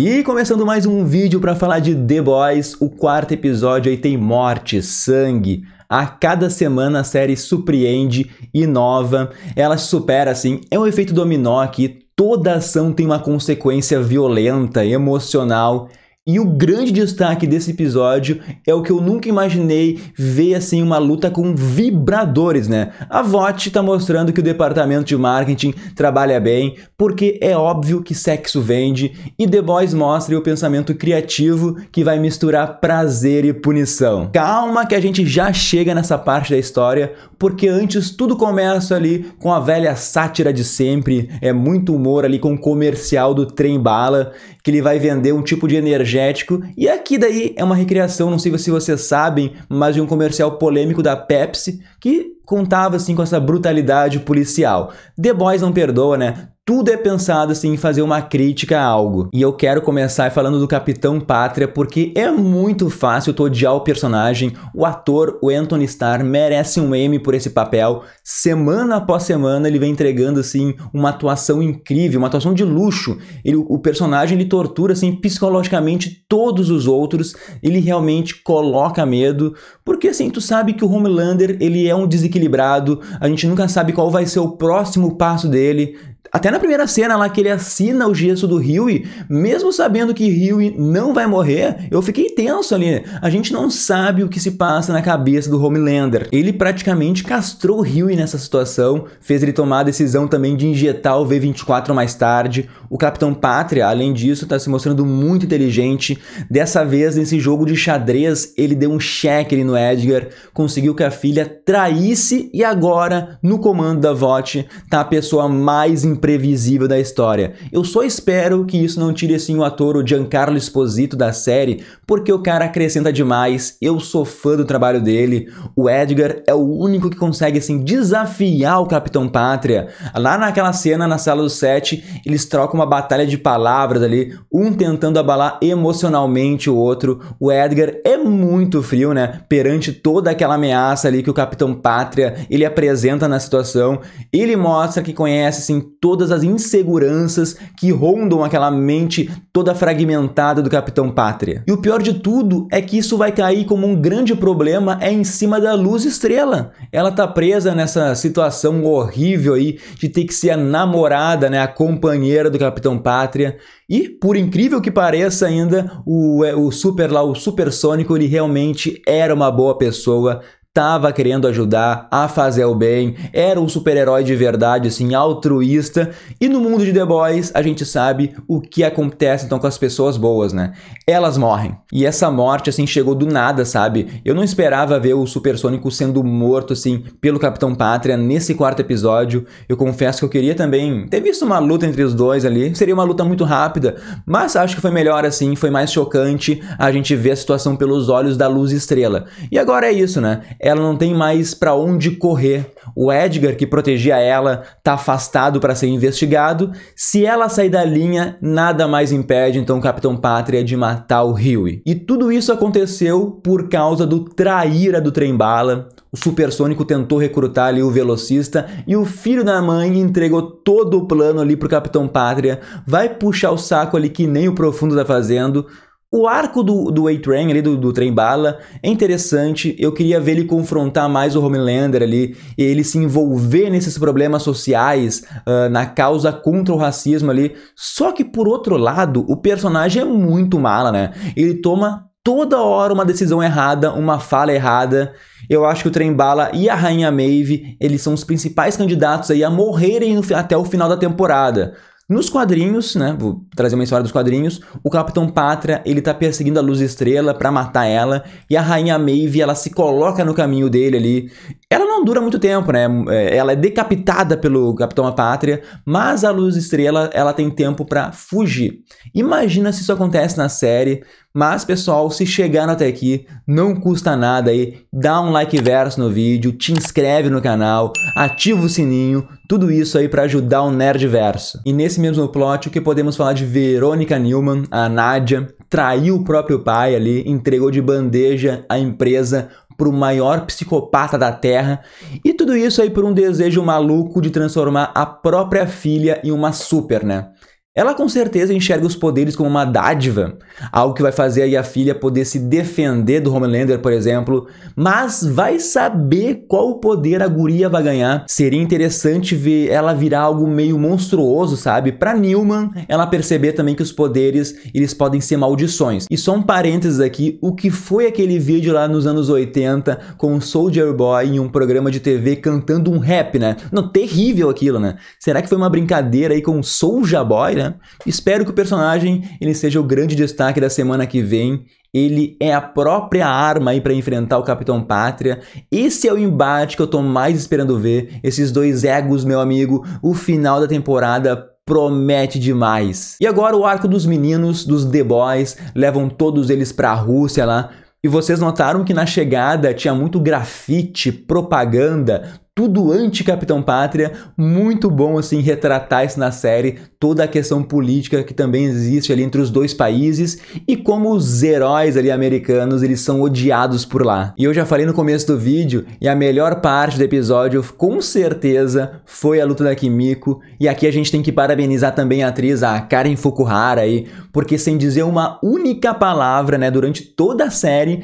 E começando mais um vídeo para falar de The Boys, o quarto episódio aí tem morte, sangue. A cada semana a série surpreende, inova, ela se supera assim, é um efeito dominó aqui. toda ação tem uma consequência violenta, emocional e o grande destaque desse episódio é o que eu nunca imaginei ver assim uma luta com vibradores, né? A VOT está mostrando que o departamento de marketing trabalha bem, porque é óbvio que sexo vende, e The Boys mostra o pensamento criativo que vai misturar prazer e punição. Calma que a gente já chega nessa parte da história, porque antes tudo começa ali com a velha sátira de sempre, é muito humor ali com o comercial do trem bala, que ele vai vender um tipo de energético. E aqui daí é uma recriação, não sei se vocês sabem, mas de um comercial polêmico da Pepsi, que contava assim com essa brutalidade policial. The Boys não perdoa, né? Tudo é pensado assim em fazer uma crítica a algo. E eu quero começar falando do Capitão Pátria porque é muito fácil tu odiar o personagem. O ator, o Anthony Starr, merece um M por esse papel. Semana após semana ele vem entregando assim uma atuação incrível, uma atuação de luxo. Ele, o personagem ele tortura assim psicologicamente todos os outros. Ele realmente coloca medo porque assim tu sabe que o Homelander ele é um desequilibrado equilibrado, a gente nunca sabe qual vai ser o próximo passo dele, até na primeira cena lá que ele assina o gesso do Huey, mesmo sabendo que Huey não vai morrer, eu fiquei tenso ali. A gente não sabe o que se passa na cabeça do Homelander. Ele praticamente castrou Huey nessa situação, fez ele tomar a decisão também de injetar o V24 mais tarde. O Capitão Pátria, além disso, está se mostrando muito inteligente. Dessa vez, nesse jogo de xadrez, ele deu um cheque ali no Edgar, conseguiu que a filha traísse e agora, no comando da VOT, tá a pessoa mais imprevisível da história. Eu só espero que isso não tire assim o ator o Giancarlo Esposito da série, porque o cara acrescenta demais. Eu sou fã do trabalho dele. O Edgar é o único que consegue assim desafiar o Capitão Pátria. Lá naquela cena na sala do set, eles trocam uma batalha de palavras ali, um tentando abalar emocionalmente o outro. O Edgar é muito frio, né? Perante toda aquela ameaça ali que o Capitão Pátria ele apresenta na situação, ele mostra que conhece assim todas as inseguranças que rondam aquela mente toda fragmentada do Capitão Pátria. E o pior de tudo é que isso vai cair como um grande problema é em cima da Luz Estrela. Ela tá presa nessa situação horrível aí de ter que ser a namorada, né, a companheira do Capitão Pátria. E, por incrível que pareça ainda, o, é, o Super lá, o Supersônico, ele realmente era uma boa pessoa, estava querendo ajudar a fazer o bem, era um super-herói de verdade, assim, altruísta. E no mundo de The Boys, a gente sabe o que acontece então com as pessoas boas, né? Elas morrem. E essa morte, assim, chegou do nada, sabe? Eu não esperava ver o Supersônico sendo morto, assim, pelo Capitão Pátria nesse quarto episódio. Eu confesso que eu queria também ter visto uma luta entre os dois ali. Seria uma luta muito rápida, mas acho que foi melhor assim, foi mais chocante a gente ver a situação pelos olhos da luz estrela. E agora é isso, né? ela não tem mais para onde correr. O Edgar, que protegia ela, tá afastado para ser investigado. Se ela sair da linha, nada mais impede então o Capitão Pátria de matar o Huey. E tudo isso aconteceu por causa do traíra do trem-bala. O Supersônico tentou recrutar ali o velocista e o filho da mãe entregou todo o plano ali pro Capitão Pátria. Vai puxar o saco ali que nem o profundo tá fazendo o arco do, do A-Train ali, do, do trem bala, é interessante. Eu queria ver ele confrontar mais o Homelander ali, e ele se envolver nesses problemas sociais, uh, na causa contra o racismo ali. Só que, por outro lado, o personagem é muito mala, né? Ele toma toda hora uma decisão errada, uma fala errada. Eu acho que o Trem Bala e a Rainha Maeve, eles são os principais candidatos aí a morrerem no, até o final da temporada. Nos quadrinhos, né, vou trazer uma história dos quadrinhos, o Capitão Pátria, ele tá perseguindo a Luz Estrela para matar ela, e a Rainha Maeve, ela se coloca no caminho dele ali. Ela não dura muito tempo, né, é, ela é decapitada pelo Capitão Pátria, mas a Luz Estrela, ela tem tempo para fugir. Imagina se isso acontece na série, mas, pessoal, se chegaram até aqui, não custa nada aí, dá um like verso no vídeo, te inscreve no canal, ativa o sininho, tudo isso aí para ajudar o nerd verso. E nesse mesmo plot, o que podemos falar de Verônica Newman, a Nádia, traiu o próprio pai ali, entregou de bandeja a empresa pro maior psicopata da Terra, e tudo isso aí por um desejo maluco de transformar a própria filha em uma super, né? Ela com certeza enxerga os poderes como uma dádiva, algo que vai fazer aí a filha poder se defender do Homelander, por exemplo, mas vai saber qual poder a guria vai ganhar. Seria interessante ver ela virar algo meio monstruoso, sabe? Para Newman, ela perceber também que os poderes, eles podem ser maldições. E só um parênteses aqui, o que foi aquele vídeo lá nos anos 80 com o Soldier Boy em um programa de TV cantando um rap, né? Não, terrível aquilo, né? Será que foi uma brincadeira aí com o Soulja Boy, né? Espero que o personagem ele seja o grande destaque da semana que vem. Ele é a própria arma aí para enfrentar o Capitão Pátria. Esse é o embate que eu tô mais esperando ver. Esses dois egos, meu amigo. O final da temporada promete demais. E agora o arco dos meninos, dos The Boys, levam todos eles para a Rússia lá. E vocês notaram que na chegada tinha muito grafite, propaganda, tudo anti-Capitão Pátria, muito bom assim retratar isso na série, toda a questão política que também existe ali entre os dois países e como os heróis ali americanos, eles são odiados por lá. E eu já falei no começo do vídeo, e a melhor parte do episódio com certeza foi a luta da Kimiko, e aqui a gente tem que parabenizar também a atriz, a Karen Fukuhara aí, porque sem dizer uma única palavra, né, durante toda a série,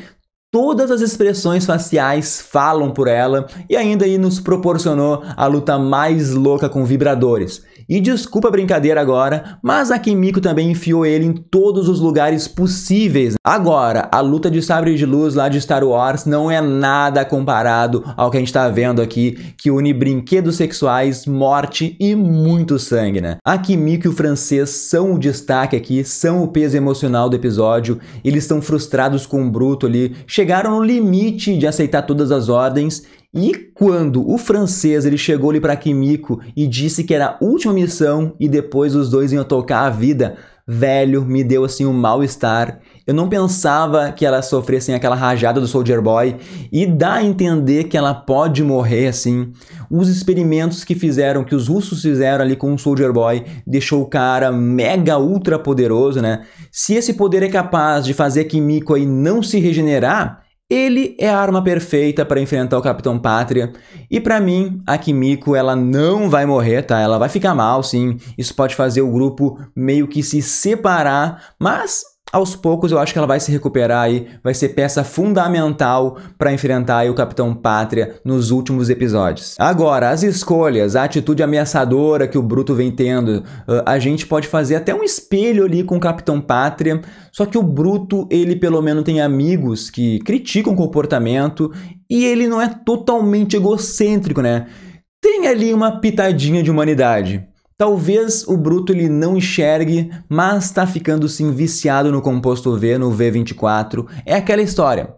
Todas as expressões faciais falam por ela e ainda aí nos proporcionou a luta mais louca com vibradores. E desculpa a brincadeira agora, mas a Kimiko também enfiou ele em todos os lugares possíveis. Agora, a luta de sabre de luz lá de Star Wars não é nada comparado ao que a gente tá vendo aqui, que une brinquedos sexuais, morte e muito sangue, né? A Kimiko e o francês são o destaque aqui, são o peso emocional do episódio, eles estão frustrados com o Bruto ali, chegaram no limite de aceitar todas as ordens e quando o francês ele chegou ali para Kimiko e disse que era a última missão e depois os dois iam tocar a vida, velho, me deu assim um mal-estar. Eu não pensava que ela sofresse assim, aquela rajada do Soldier Boy e dá a entender que ela pode morrer assim. Os experimentos que fizeram, que os russos fizeram ali com o Soldier Boy, deixou o cara mega ultra poderoso, né? Se esse poder é capaz de fazer a Kimiko aí não se regenerar, ele é a arma perfeita para enfrentar o Capitão Pátria. E para mim, a Kimiko, ela não vai morrer, tá? Ela vai ficar mal, sim. Isso pode fazer o grupo meio que se separar, mas aos poucos eu acho que ela vai se recuperar e vai ser peça fundamental para enfrentar o Capitão Pátria nos últimos episódios. Agora, as escolhas, a atitude ameaçadora que o Bruto vem tendo, a gente pode fazer até um espelho ali com o Capitão Pátria, só que o Bruto, ele pelo menos tem amigos que criticam o comportamento e ele não é totalmente egocêntrico, né? Tem ali uma pitadinha de humanidade. Talvez o bruto ele não enxergue, mas está ficando sim viciado no composto V, no V24. É aquela história.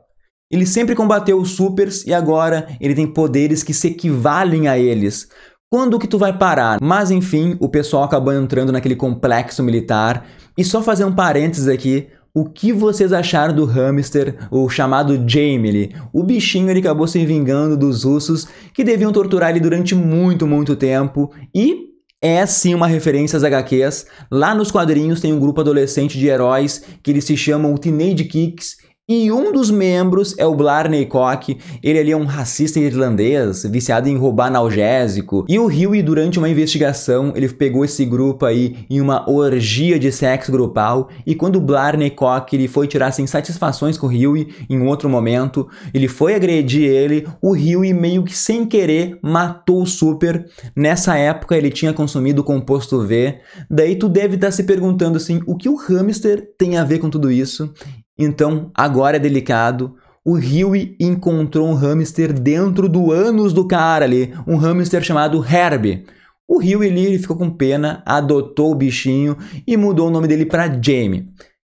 Ele sempre combateu os supers e agora ele tem poderes que se equivalem a eles. Quando que tu vai parar? Mas enfim, o pessoal acabou entrando naquele complexo militar. E só fazer um parênteses aqui, o que vocês acharam do hamster, o chamado Jamie? O bichinho ele acabou se vingando dos russos que deviam torturar ele durante muito, muito tempo e é sim uma referência às HQs. Lá nos quadrinhos tem um grupo adolescente de heróis que eles se chamam Teenage Kicks e um dos membros é o Blarney Koch, ele ali é um racista irlandês, viciado em roubar analgésico. E o Huey, durante uma investigação, ele pegou esse grupo aí em uma orgia de sexo grupal, e quando o Blarney Koch ele foi tirar sem assim, satisfações com o Huey em outro momento, ele foi agredir ele, o Huey meio que sem querer matou o Super. Nessa época ele tinha consumido o composto V. Daí tu deve estar tá se perguntando assim, o que o hamster tem a ver com tudo isso? Então, agora é delicado. O Huey encontrou um hamster dentro do ânus do cara ali, um hamster chamado Herbie. O Huey ali ficou com pena, adotou o bichinho e mudou o nome dele para Jamie.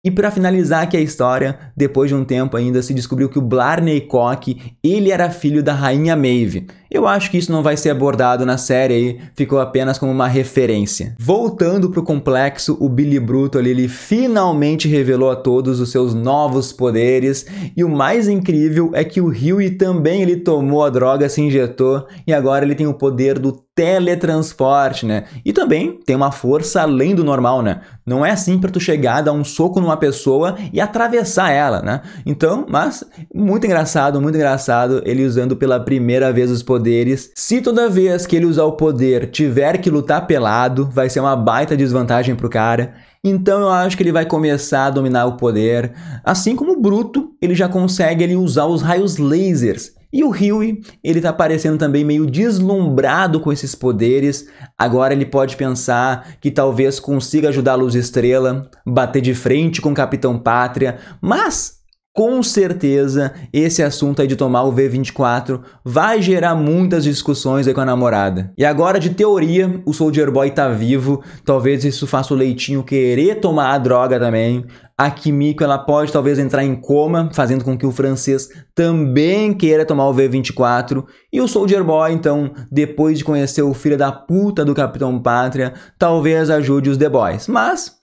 E para finalizar aqui a história, depois de um tempo ainda se descobriu que o Blarney Cock, ele era filho da rainha Maeve. Eu acho que isso não vai ser abordado na série e ficou apenas como uma referência. Voltando pro complexo, o Billy Bruto ali ele finalmente revelou a todos os seus novos poderes e o mais incrível é que o Huey também ele tomou a droga, se injetou e agora ele tem o poder do teletransporte, né? E também tem uma força além do normal, né? Não é assim pra tu chegar, dar um soco numa pessoa e atravessar ela, né? Então, mas muito engraçado, muito engraçado ele usando pela primeira vez os poderes poderes. Se toda vez que ele usar o poder tiver que lutar pelado, vai ser uma baita desvantagem pro cara. Então eu acho que ele vai começar a dominar o poder. Assim como o Bruto, ele já consegue ele, usar os raios lasers. E o Huey, ele tá parecendo também meio deslumbrado com esses poderes. Agora ele pode pensar que talvez consiga ajudar a Luz Estrela, bater de frente com o Capitão Pátria, mas com certeza esse assunto aí de tomar o V24 vai gerar muitas discussões aí com a namorada. E agora de teoria, o Soldier Boy tá vivo, talvez isso faça o Leitinho querer tomar a droga também. A Kimiko ela pode talvez entrar em coma, fazendo com que o francês também queira tomar o V24. E o Soldier Boy, então, depois de conhecer o filho da puta do Capitão Pátria, talvez ajude os The Boys. Mas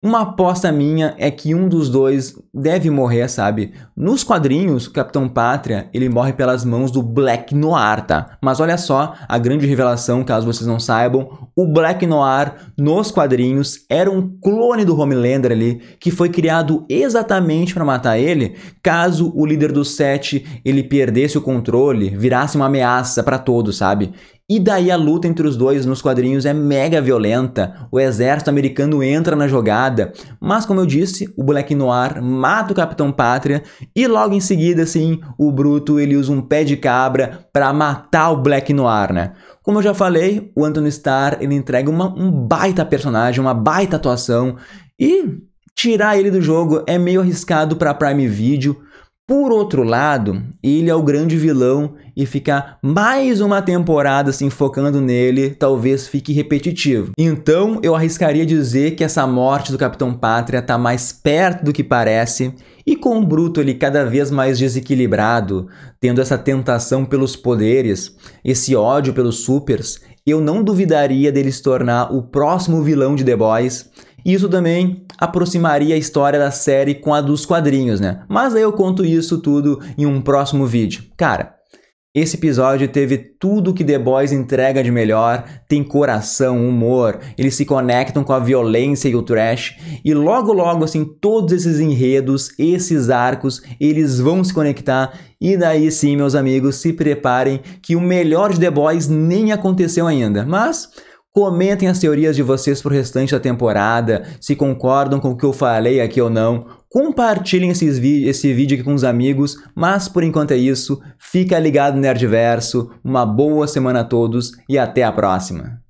uma aposta minha é que um dos dois deve morrer, sabe? Nos quadrinhos, o Capitão Pátria, ele morre pelas mãos do Black Noir, tá? Mas olha só a grande revelação, caso vocês não saibam, o Black Noir nos quadrinhos era um clone do Homelander ali, que foi criado exatamente para matar ele, caso o líder do set ele perdesse o controle, virasse uma ameaça para todos, sabe? E daí a luta entre os dois nos quadrinhos é mega violenta, o exército americano entra na jogada, mas como eu disse, o Black Noir mata o Capitão Pátria e logo em seguida, assim, o Bruto ele usa um pé de cabra para matar o Black Noir, né? Como eu já falei, o Anthony Starr ele entrega uma, um baita personagem, uma baita atuação e tirar ele do jogo é meio arriscado para Prime Video, por outro lado, ele é o grande vilão e ficar mais uma temporada se assim, focando nele talvez fique repetitivo. Então, eu arriscaria dizer que essa morte do Capitão Pátria está mais perto do que parece e com o Bruto ele cada vez mais desequilibrado, tendo essa tentação pelos poderes, esse ódio pelos supers, eu não duvidaria dele se tornar o próximo vilão de The Boys isso também aproximaria a história da série com a dos quadrinhos, né? Mas aí eu conto isso tudo em um próximo vídeo. Cara, esse episódio teve tudo que The Boys entrega de melhor, tem coração, humor, eles se conectam com a violência e o trash, e logo logo assim, todos esses enredos, esses arcos, eles vão se conectar, e daí sim, meus amigos, se preparem que o melhor de The Boys nem aconteceu ainda. Mas Comentem as teorias de vocês pro restante da temporada, se concordam com o que eu falei aqui ou não. Compartilhem esse vídeo aqui com os amigos, mas por enquanto é isso. Fica ligado no Nerdverso, uma boa semana a todos e até a próxima!